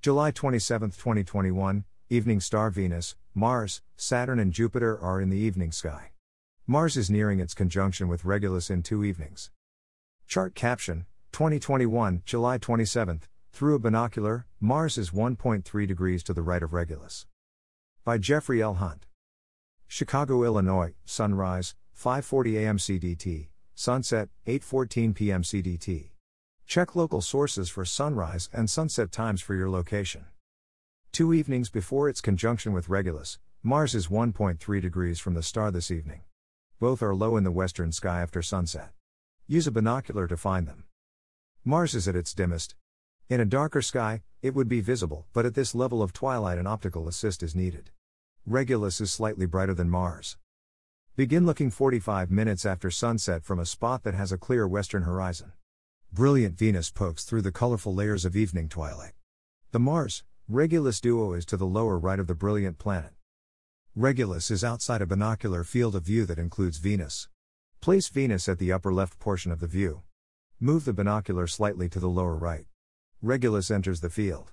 July 27, 2021, Evening star Venus, Mars, Saturn, and Jupiter are in the evening sky. Mars is nearing its conjunction with Regulus in two evenings. Chart caption 2021, July 27, through a binocular, Mars is 1.3 degrees to the right of Regulus. By Jeffrey L. Hunt. Chicago, Illinois, sunrise, 5:40 a.m. CDT, sunset, 8:14 p.m. CDT. Check local sources for sunrise and sunset times for your location. Two evenings before its conjunction with Regulus, Mars is 1.3 degrees from the star this evening. Both are low in the western sky after sunset. Use a binocular to find them. Mars is at its dimmest. In a darker sky, it would be visible, but at this level of twilight, an optical assist is needed. Regulus is slightly brighter than Mars. Begin looking 45 minutes after sunset from a spot that has a clear western horizon. Brilliant Venus pokes through the colorful layers of evening twilight. The Mars Regulus duo is to the lower right of the brilliant planet. Regulus is outside a binocular field of view that includes Venus. Place Venus at the upper left portion of the view. Move the binocular slightly to the lower right. Regulus enters the field.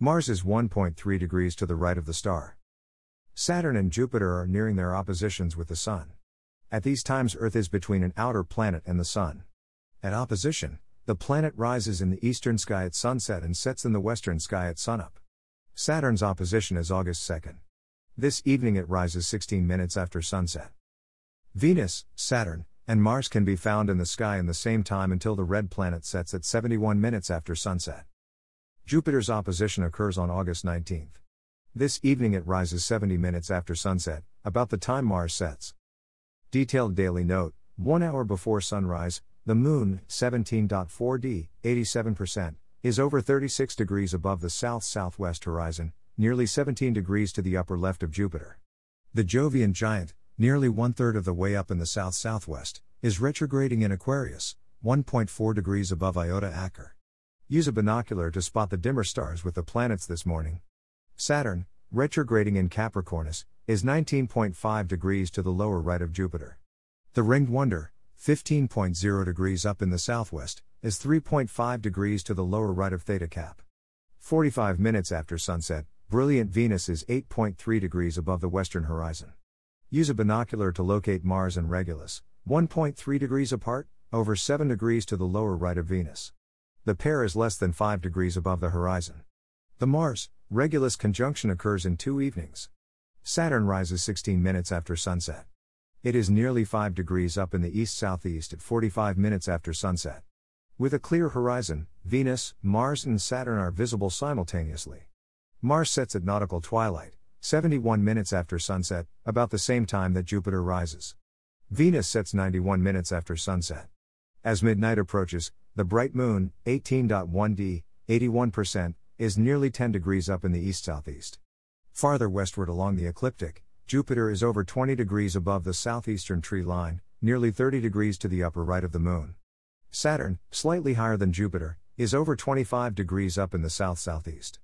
Mars is 1.3 degrees to the right of the star. Saturn and Jupiter are nearing their oppositions with the Sun. At these times, Earth is between an outer planet and the Sun. At opposition, the planet rises in the eastern sky at sunset and sets in the western sky at sunup. Saturn's opposition is August 2nd. This evening it rises 16 minutes after sunset. Venus, Saturn, and Mars can be found in the sky in the same time until the red planet sets at 71 minutes after sunset. Jupiter's opposition occurs on August 19th. This evening it rises 70 minutes after sunset, about the time Mars sets. Detailed daily note 1 hour before sunrise, the Moon, 17.4d, 87%, is over 36 degrees above the south southwest horizon, nearly 17 degrees to the upper left of Jupiter. The Jovian giant, nearly one third of the way up in the south southwest, is retrograding in Aquarius, 1.4 degrees above Iota Acker. Use a binocular to spot the dimmer stars with the planets this morning. Saturn, retrograding in Capricornus, is 19.5 degrees to the lower right of Jupiter. The ringed wonder, 15.0 degrees up in the southwest, is 3.5 degrees to the lower right of theta cap. 45 minutes after sunset, brilliant Venus is 8.3 degrees above the western horizon. Use a binocular to locate Mars and Regulus, 1.3 degrees apart, over 7 degrees to the lower right of Venus. The pair is less than 5 degrees above the horizon. The Mars Regulus conjunction occurs in two evenings. Saturn rises 16 minutes after sunset. It is nearly 5 degrees up in the east southeast at 45 minutes after sunset. With a clear horizon, Venus, Mars, and Saturn are visible simultaneously. Mars sets at nautical twilight, 71 minutes after sunset, about the same time that Jupiter rises. Venus sets 91 minutes after sunset. As midnight approaches, the bright moon, 18.1d, 81%, is nearly 10 degrees up in the east southeast. Farther westward along the ecliptic, Jupiter is over 20 degrees above the southeastern tree line, nearly 30 degrees to the upper right of the Moon. Saturn, slightly higher than Jupiter, is over 25 degrees up in the south southeast.